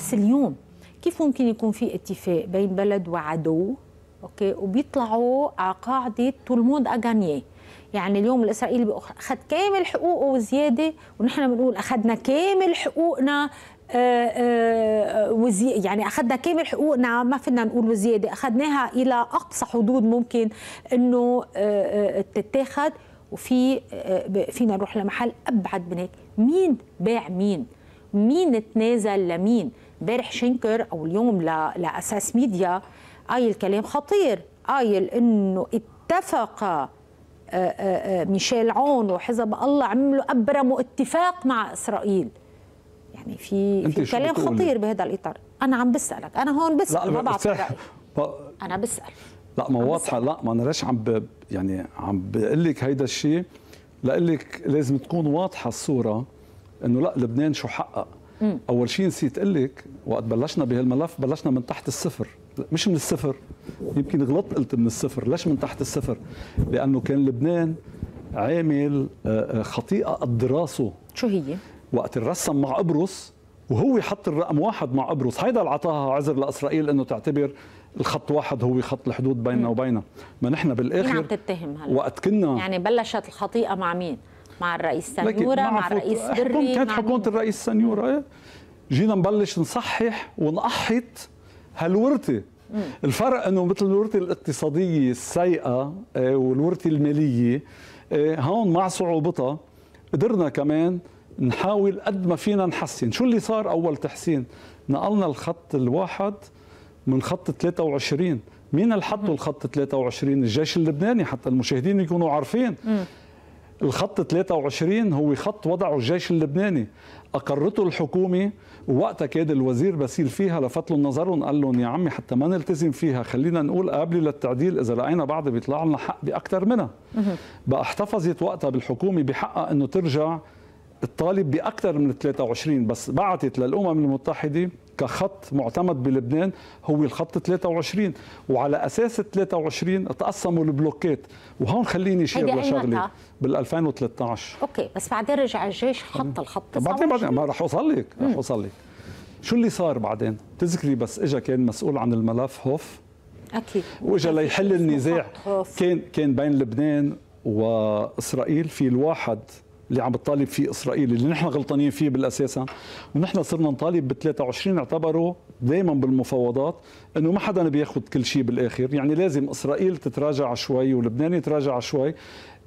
بس اليوم كيف ممكن يكون في اتفاق بين بلد وعدو اوكي وبيطلعوا على قاعده طول الموند يعني اليوم الاسرائيلي اخذ كامل حقوقه وزياده ونحن بنقول اخذنا كامل حقوقنا آه، آه، وزي يعني اخذنا كامل حقوقنا ما فينا نقول وزياده اخذناها الى اقصى حدود ممكن انه آه، تتاخذ وفي فينا نروح لمحل ابعد من هيك مين باع مين مين تنازل لمين امبارح شنكر او اليوم لاساس ميديا قايل كلام خطير قايل انه اتفق آه، آه، آه، ميشيل عون وحزب الله عملوا ابرموا اتفاق مع اسرائيل يعني في في كلام خطير بهذا الاطار انا عم بسالك انا هون بسال ما بعرف ب... انا بسال لا ما واضحه لا ما انا ليش عم ب... يعني عم بقول لك هيدا الشيء لقلك لازم تكون واضحه الصوره انه لا لبنان شو حقق مم. اول شيء نسيت اقول لك وقت بلشنا بهالملف بلشنا من تحت الصفر مش من الصفر يمكن غلطت قلت من الصفر ليش من تحت الصفر لانه كان لبنان عامل آه، آه، خطيئه قد راسه شو هي وقت الرسم مع قبرص وهو حط الرقم واحد مع قبرص هيدا اللي عطاها عذر لاسرائيل انه تعتبر الخط واحد هو خط الحدود بيننا وبينها ما نحن بالاخر مين عم تتهم هلا وقت كنا يعني بلشت الخطيئه مع مين مع الرئيس سنيوره مع, مع الرئيس بري كانت حكومه الرئيس سنيوره جينا نبلش نصحح ونقحط هالورثه الفرق انه مثل الورثه الاقتصاديه السيئه آه، والورثه الماليه آه، هون مع صعوبتها قدرنا كمان نحاول قد ما فينا نحسن شو اللي صار اول تحسين نقلنا الخط الواحد من خط 23 مين اللي حطوا الخط 23 الجيش اللبناني حتى المشاهدين يكونوا عارفين الخط 23 هو خط وضعه الجيش اللبناني اقرته الحكومه ووقتها كاد الوزير بسيل فيها لفت له النظر قال لهم يا عمي حتى ما نلتزم فيها خلينا نقول قابله للتعديل اذا لقينا بعض بيطلع لنا حق باكثر منها بقى احتفظت وقتها بالحكومه بحقها انه ترجع الطالب باكثر من 23 بس بعثت للامم المتحده كخط معتمد بلبنان هو الخط 23 وعلى اساس 23 تقسموا البلوكات وهون خليني شير لشغله بال 2013 اوكي بس بعدين رجع الجيش حط الخط بعدين بعدين ما رح اوصل لك رح اوصل لك شو اللي صار بعدين تذكري بس اجى كان مسؤول عن الملف هوف اكيد واجى ليحل النزاع كان كان بين لبنان واسرائيل في الواحد اللي عم بتطالب فيه اسرائيل اللي نحن غلطانين فيه بالاساس ونحن صرنا نطالب ب 23 اعتبروا دائما بالمفاوضات انه ما حدا بياخذ كل شيء بالاخر يعني لازم اسرائيل تتراجع شوي ولبنان يتراجع شوي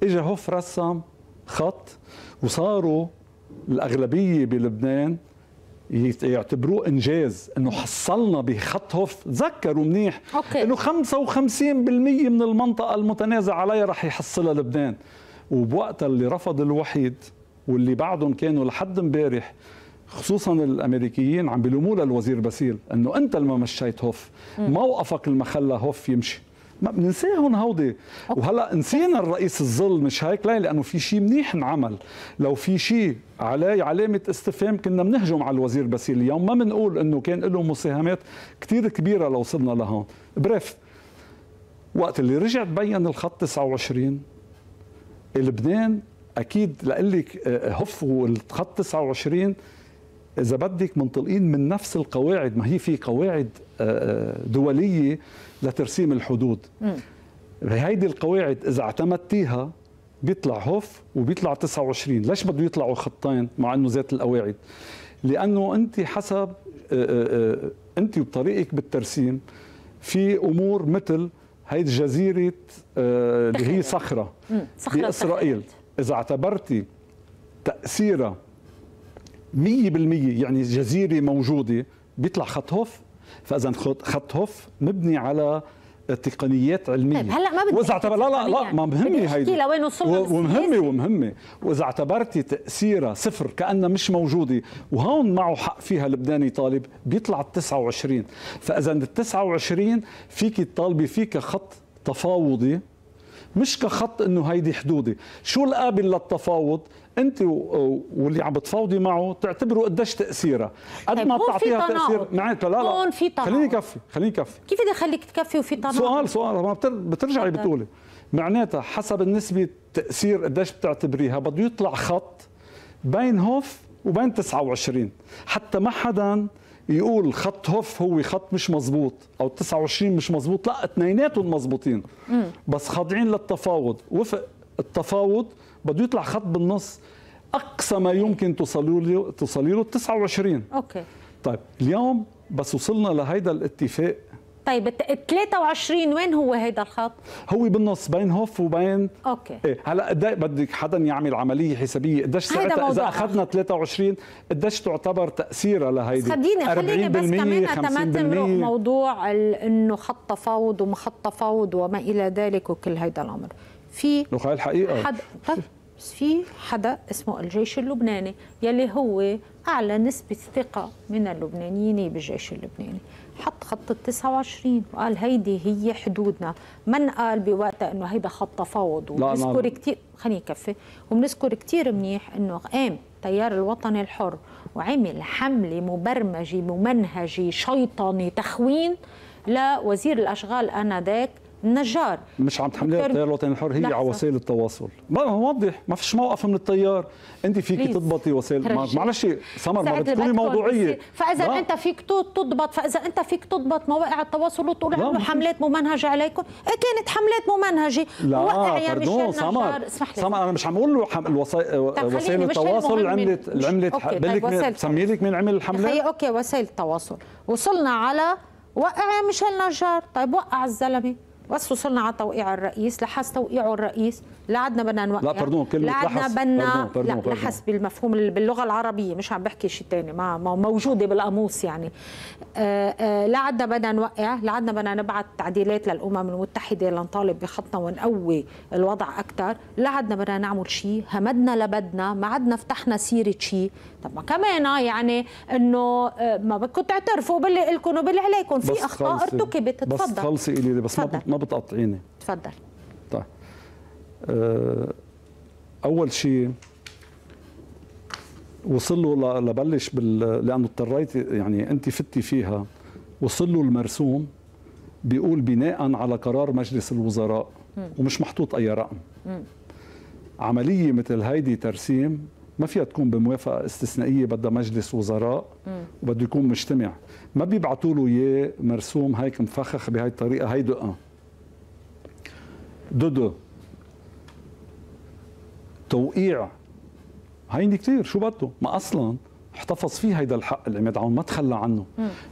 اجى هوف رسم خط وصاروا الاغلبيه بلبنان يعتبروه انجاز انه حصلنا بخط هوف تذكروا منيح أوكي. انه 55% من المنطقه المتنازع عليها رح يحصلها لبنان وبوقتها اللي رفض الوحيد واللي بعدهم كانوا لحد امبارح خصوصا الامريكيين عم بيلوموا للوزير باسيل انه انت اللي ما مشيت هوف موقفك اللي ما خلى هوف يمشي ما بننساهم هودي وهلا نسينا الرئيس الظل مش هيك ليه لانه في شيء منيح انعمل لو في شيء عليه علامه استفهام كنا بنهجم على الوزير باسيل اليوم ما بنقول انه كان له مساهمات كثير كبيره لو وصلنا لهون بريف وقت اللي رجع تبين الخط 29 لبنان اكيد لك آه، هف والخط 29 اذا بدك منطلقين من نفس القواعد ما هي في قواعد آه، آه، دوليه لترسيم الحدود هيدي القواعد اذا اعتمدتيها بيطلع هوف وبيطلع 29 ليش بده يطلعوا خطين مع انه ذات القواعد لانه انت حسب انت وطريقك بالترسيم في امور مثل هيدي جزيرة آه، اللي هي صخرة بإسرائيل إذا اعتبرتي تأثيرها بالمية يعني جزيرة موجودة بيطلع خط هوف فإذا خط هوف مبني على تقنيات علميه طيب هلا ما بدي واذا اعتبر لا لا لا ما مهمه هيدي لوين وصلنا ومهمه ومهمه واذا اعتبرتي تاثيرها صفر كانها مش موجوده وهون معه حق فيها لبناني طالب بيطلع ال 29 فاذا ال 29 فيك تطالبي فيه كخط تفاوضي مش كخط انه هيدي حدودي شو القابل للتفاوض انت واللي عم بتفاوضي معه تعتبروا قديش تاثيرها قد طيب، ما بتعطيها تاثير معناتها لا لا في تناقض خليني كفي خليني كفي كيف بدي اخليك تكفي وفي تناقض سؤال سؤال ما بترجعي بتقولي معناتها حسب النسبه تاثير قديش بتعتبريها بده يطلع خط بين هوف وبين 29 حتى ما حدا يقول خط هوف هو خط مش مزبوط او 29 مش مزبوط لا اثنيناتهم مزبوطين بس خاضعين للتفاوض وفق التفاوض بده يطلع خط بالنص اقصى ما يمكن توصلوا له توصلي له 29 اوكي طيب اليوم بس وصلنا لهيدا الاتفاق طيب ال 23 وين هو هيدا الخط؟ هو بالنص بين هوف وبين اوكي إيه هلا إيه بدك حدا يعمل عمليه حسابيه قديش ساعتها اذا اخذنا 23 قديش تعتبر تاثيرها لهيدي خليني خليني بس كمان تمرق موضوع انه خط تفاوض وما خط تفاوض وما الى ذلك وكل هيدا الامر في الحقيقه حد... طب في حدا اسمه الجيش اللبناني يلي هو اعلى نسبه ثقه من اللبنانيين بالجيش اللبناني حط خط ال 29 وقال هيدي هي حدودنا من قال بوقتها انه هيدا خط تفاوض وبنذكر نعم. كثير خليني كفي وبنذكر كثير منيح انه قام تيار الوطني الحر وعمل حمله مبرمجه ممنهجه شيطاني تخوين لوزير الاشغال انذاك النجار مش عم تحمليها التيار الوطني الحر هي على وسائل التواصل ما واضح ما فيش موقف من التيار انت فيك تضبطي وسائل معلش سمر ما بتكوني موضوعيه فاذا لا. انت فيك تضبط فاذا انت فيك تضبط مواقع التواصل وتقول عملوا حملات ممنهجه عليكم إيه كانت حملات ممنهجه لا بردون سمر سمر انا مش عم اقول له وسائل التواصل عملت عملت بدك لك لك مين عمل الحمله هي اوكي وسائل التواصل وصلنا على وقع ميشيل نجار طيب وقع الزلمه بس وصلنا على توقيع الرئيس لحس توقيعه الرئيس لا عدنا بدنا نوقع لا بردون كلمة لا بردون بردون لا لحس بالمفهوم باللغة العربية مش عم بحكي شيء ثاني ما موجودة بالقاموس يعني آه، آه، لا عدنا بدنا نوقع لا عدنا بدنا نبعث تعديلات للأمم المتحدة لنطالب بخطنا ونقوي الوضع أكثر لا عدنا بدنا نعمل شيء همدنا لبدنا ما عدنا فتحنا سيرة شيء طب ما كمان آه، يعني انه ما بدكم تعترفوا باللي لكم وباللي عليكم في اخطاء ارتكبت تفضل بس خلصي الي بس ما ما بتقطعيني تفضل طيب آه، اول شيء وصل له لبلش بال لانه اضطريت يعني انت فتي فيها وصل له المرسوم بيقول بناء على قرار مجلس الوزراء م. ومش محطوط اي رقم م. عمليه مثل هيدي ترسيم ما فيها تكون بموافقه استثنائيه بدها مجلس وزراء وبده يكون مجتمع ما بيبعثوا له اياه مرسوم هيك مفخخ بهي الطريقه هي دقه آه. ضد توقيع هيني كثير شو بده ما اصلا احتفظ فيه هيدا الحق العماد عون ما تخلى عنه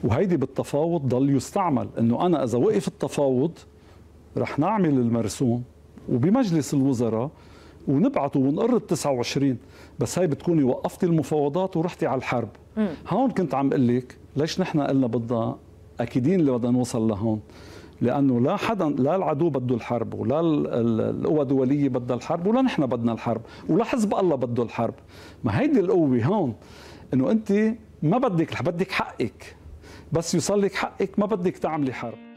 وهيدي بالتفاوض ضل يستعمل انه انا اذا وقف التفاوض رح نعمل المرسوم وبمجلس الوزراء ونبعته ونقر ال 29 بس هاي بتكوني وقفتي المفاوضات ورحتي على الحرب هون كنت عم اقول لك ليش نحن قلنا بدنا اكيدين اللي بدنا نوصل لهون لانه لا حدا لا العدو بده الحرب ولا القوى الدوليه بدها الحرب ولا نحن بدنا الحرب ولا حزب الله بده الحرب ما هيدي القوه هون انه انت ما بدك بدك حقك بس يوصل لك حقك ما بدك تعملي حرب